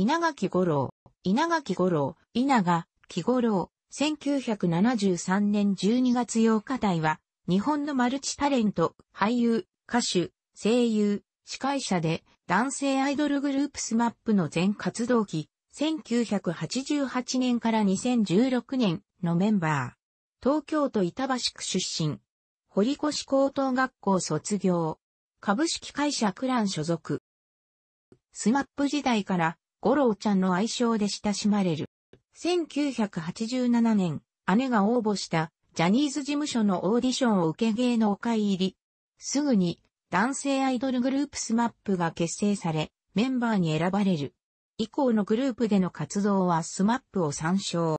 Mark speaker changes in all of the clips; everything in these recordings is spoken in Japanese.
Speaker 1: 稲垣五郎、稲垣五郎、稲垣五郎、1973年12月8日台は、日本のマルチタレント、俳優、歌手、声優、司会者で、男性アイドルグループスマップの全活動期、1988年から2016年のメンバー。東京都板橋区出身。堀越高等学校卒業。株式会社クラン所属。スマップ時代から五郎ちゃんの愛称で親しまれる。1987年、姉が応募したジャニーズ事務所のオーディションを受け芸のお界入り。すぐに男性アイドルグループスマップが結成され、メンバーに選ばれる。以降のグループでの活動はスマップを参照。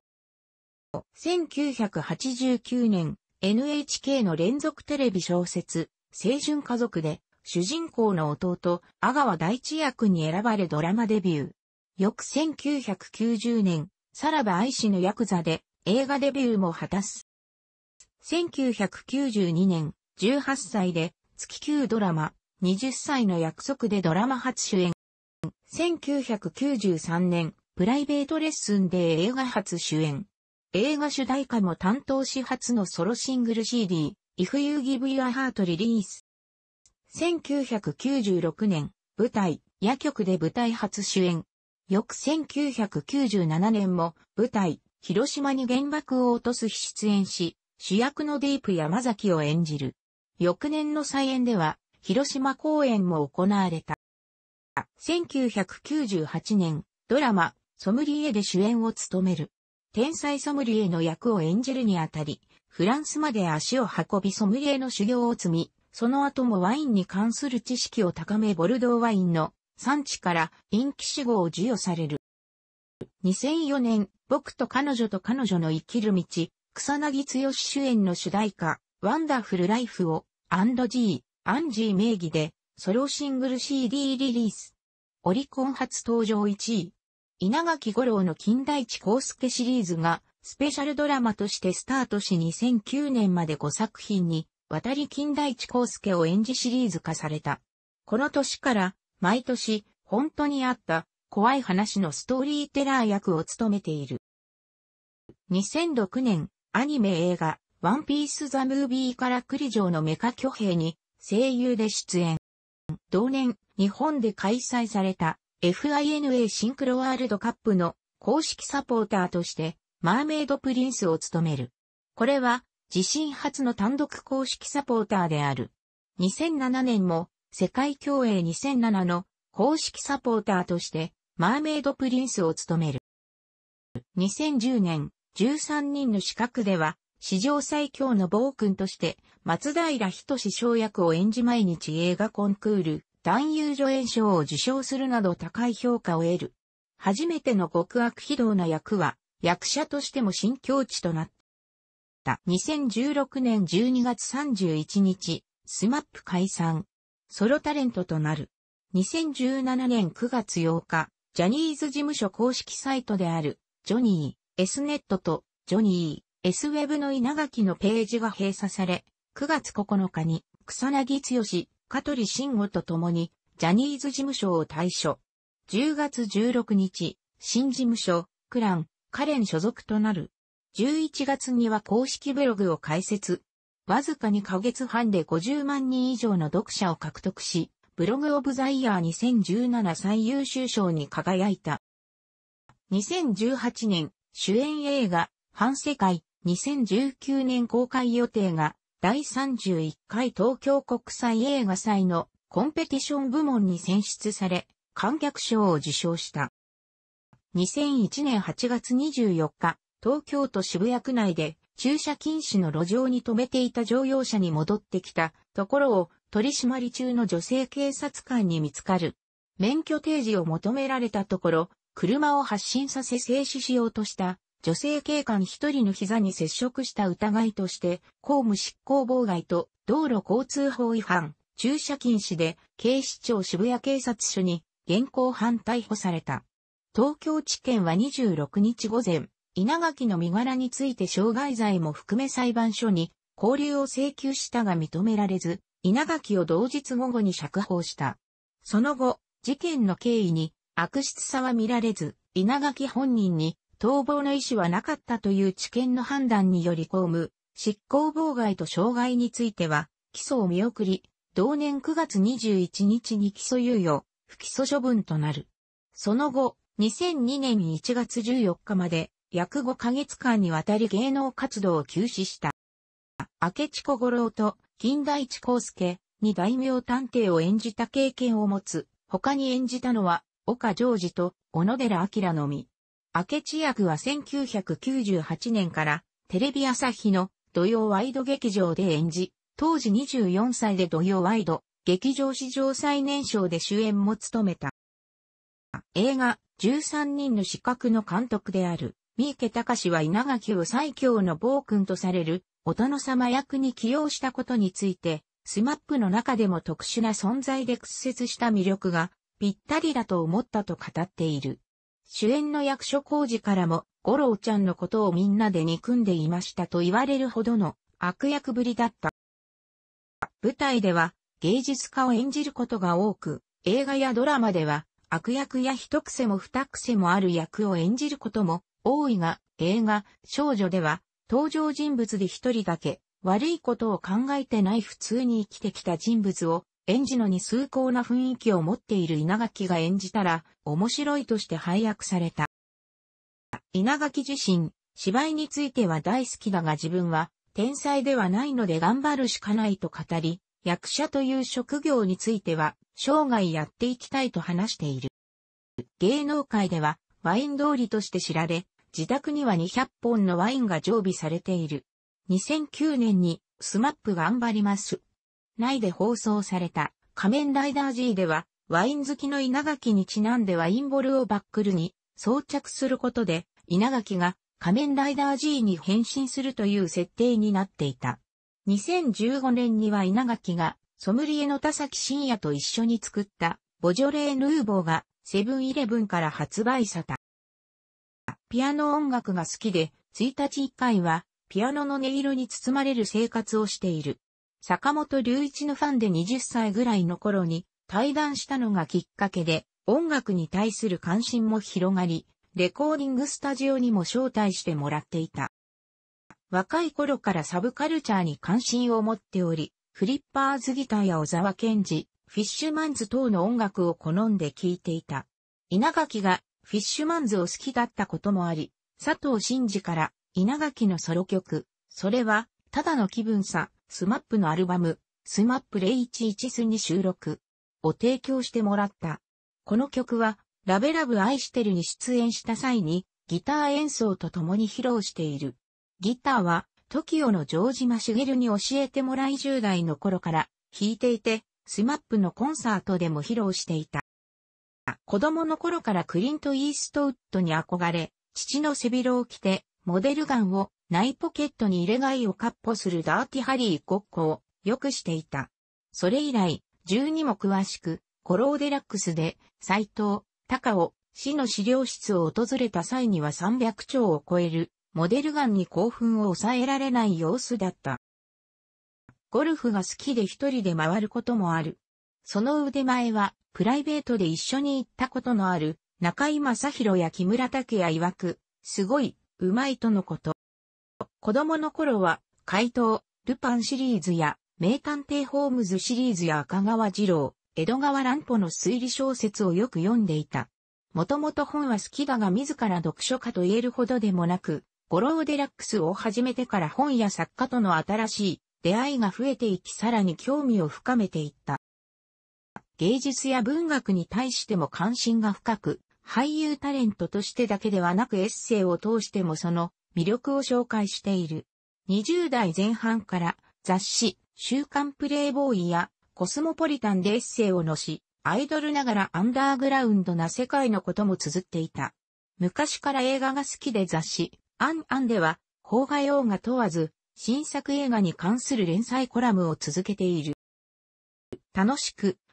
Speaker 1: 1989年、NHK の連続テレビ小説、青春家族で、主人公の弟、阿川大地役に選ばれドラマデビュー。翌1990年、さらば愛しのヤクザで映画デビューも果たす。1992年、18歳で月9ドラマ、20歳の約束でドラマ初主演。1993年、プライベートレッスンで映画初主演。映画主題歌も担当し初のソロシングル CD、If You Give Your Heart リリース。1996年、舞台、夜曲で舞台初主演。翌1997年も舞台、広島に原爆を落とす日出演し、主役のディープ山崎を演じる。翌年の再演では、広島公演も行われた。1998年、ドラマ、ソムリエで主演を務める。天才ソムリエの役を演じるにあたり、フランスまで足を運びソムリエの修行を積み、その後もワインに関する知識を高めボルドーワインの産地から陰気死後を授与される。2004年、僕と彼女と彼女の生きる道、草薙剛主演の主題歌、ワンダフルライフを、アンド G、アンジー名義で、ソロシングル CD リリース。オリコン初登場1位。稲垣五郎の金代地光介シリーズが、スペシャルドラマとしてスタートし2009年まで5作品に、渡り金代地光介を演じシリーズ化された。この年から、毎年、本当にあった、怖い話のストーリーテラー役を務めている。2006年、アニメ映画、ワンピース・ザ・ムービーから栗城のメカ巨兵に、声優で出演。同年、日本で開催された、FINA シンクロワールドカップの公式サポーターとして、マーメイドプリンスを務める。これは、自身初の単独公式サポーターである。2007年も、世界競泳2007の公式サポーターとして、マーメイドプリンスを務める。2010年、13人の資格では、史上最強の暴君として、松平人志小役を演じ毎日映画コンクール、男優助演賞を受賞するなど高い評価を得る。初めての極悪非道な役は、役者としても新境地となった。2016年12月31日、スマップ解散。ソロタレントとなる。2017年9月8日、ジャニーズ事務所公式サイトである、ジョニー、S ネットと、ジョニー、S ウェブの稲垣のページが閉鎖され、9月9日に、草薙剛、香取慎吾と共に、ジャニーズ事務所を退所。10月16日、新事務所、クラン、カレン所属となる。11月には公式ブログを開設、わずか2ヶ月半で50万人以上の読者を獲得し、ブログオブザイヤー2017最優秀賞に輝いた。2018年、主演映画、反世界、2019年公開予定が、第31回東京国際映画祭のコンペティション部門に選出され、観客賞を受賞した。2001年8月24日、東京都渋谷区内で駐車禁止の路上に止めていた乗用車に戻ってきたところを取り締まり中の女性警察官に見つかる。免許提示を求められたところ、車を発進させ静止しようとした女性警官一人の膝に接触した疑いとして、公務執行妨害と道路交通法違反、駐車禁止で警視庁渋谷警察署に現行犯逮捕された。東京地検は26日午前、稲垣の身柄について傷害罪も含め裁判所に、交流を請求したが認められず、稲垣を同日午後に釈放した。その後、事件の経緯に悪質さは見られず、稲垣本人に逃亡の意思はなかったという知見の判断により公務、執行妨害と傷害については、起訴を見送り、同年9月21日に起訴猶予、不起訴処分となる。その後、2002年1月14日まで、約5ヶ月間にわたり芸能活動を休止した。明智小五郎と金田一光介に大名探偵を演じた経験を持つ、他に演じたのは岡ジ司と小野寺明のみ。明智役は1998年からテレビ朝日の土曜ワイド劇場で演じ、当時24歳で土曜ワイド劇場史上最年少で主演も務めた。映画13人の資格の監督である。三池隆は稲垣を最強の暴君とされる、お殿様役に起用したことについて、スマップの中でも特殊な存在で屈折した魅力が、ぴったりだと思ったと語っている。主演の役所工事からも、五郎ちゃんのことをみんなで憎んでいましたと言われるほどの悪役ぶりだった。舞台では芸術家を演じることが多く、映画やドラマでは悪役や一癖も二癖もある役を演じることも大井が映画、少女では、登場人物で一人だけ、悪いことを考えてない普通に生きてきた人物を、演じのに崇高な雰囲気を持っている稲垣が演じたら、面白いとして配役された。稲垣自身、芝居については大好きだが自分は、天才ではないので頑張るしかないと語り、役者という職業については、生涯やっていきたいと話している。芸能界では、ワイン通りとして知られ、自宅には200本のワインが常備されている。2009年にスマップ頑張ります。内で放送された仮面ライダー G ではワイン好きの稲垣にちなんでワインボルをバックルに装着することで稲垣が仮面ライダー G に変身するという設定になっていた。2015年には稲垣がソムリエの田崎真也と一緒に作ったボジョレーヌーボーがセブンイレブンから発売された。ピアノ音楽が好きで、1日1回は、ピアノの音色に包まれる生活をしている。坂本隆一のファンで20歳ぐらいの頃に、対談したのがきっかけで、音楽に対する関心も広がり、レコーディングスタジオにも招待してもらっていた。若い頃からサブカルチャーに関心を持っており、フリッパーズギターや小沢健二、フィッシュマンズ等の音楽を好んで聴いていた。稲垣がフィッシュマンズを好きだったこともあり、佐藤真嗣から稲垣のソロ曲、それは、ただの気分さ、スマップのアルバム、スマップ011スに収録を提供してもらった。この曲は、ラベラブ愛してるに出演した際に、ギター演奏と共に披露している。ギターは、TOKIO の城島茂に教えてもらい10代の頃から弾いていて、スマップのコンサートでも披露していた。子供の頃からクリント・イーストウッドに憧れ、父の背広を着て、モデルガンをイポケットに入れ替えをカッポするダーティハリーごっこをよくしていた。それ以来、12も詳しく、コローデラックスで、斎藤、高尾、市の資料室を訪れた際には300兆を超える、モデルガンに興奮を抑えられない様子だった。ゴルフが好きで一人で回ることもある。その腕前は、プライベートで一緒に行ったことのある、中井正宏や木村拓也曰く、すごい、うまいとのこと。子供の頃は、怪盗、ルパンシリーズや、名探偵ホームズシリーズや赤川二郎、江戸川乱歩の推理小説をよく読んでいた。もともと本は好きだが自ら読書家と言えるほどでもなく、ゴローデラックスを始めてから本や作家との新しい出会いが増えていきさらに興味を深めていった。芸術や文学に対しても関心が深く、俳優タレントとしてだけではなくエッセイを通してもその魅力を紹介している。20代前半から雑誌、週刊プレイボーイやコスモポリタンでエッセイを載し、アイドルながらアンダーグラウンドな世界のことも綴っていた。昔から映画が好きで雑誌、アンアンでは、邦画用画問わず、新作映画に関する連載コラムを続けている。楽しく、